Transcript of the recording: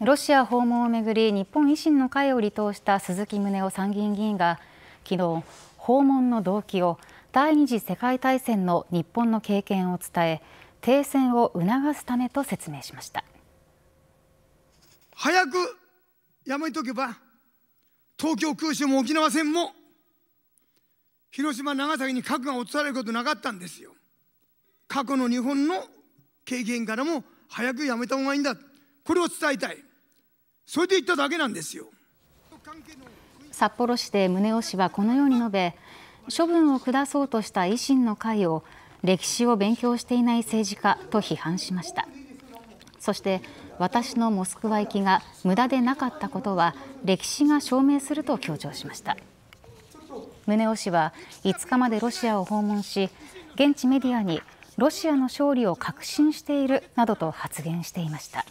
ロシア訪問をめぐり日本維新の会を離党した鈴木宗男参議院議員が昨日訪問の動機を第二次世界大戦の日本の経験を伝え停戦を促すためと説明しました早くやめとけば東京空襲も沖縄戦も広島長崎に核が落とされることなかったんですよ過去の日本の経験からも早くやめた方がいいんだこれを伝えたいそれで言っただけなんですよ札幌市で宗男氏はこのように述べ処分を下そうとした維新の会を歴史を勉強していない政治家と批判しましたそして私のモスクワ行きが無駄でなかったことは歴史が証明すると強調しました宗男氏は5日までロシアを訪問し現地メディアにロシアの勝利を確信しているなどと発言していました。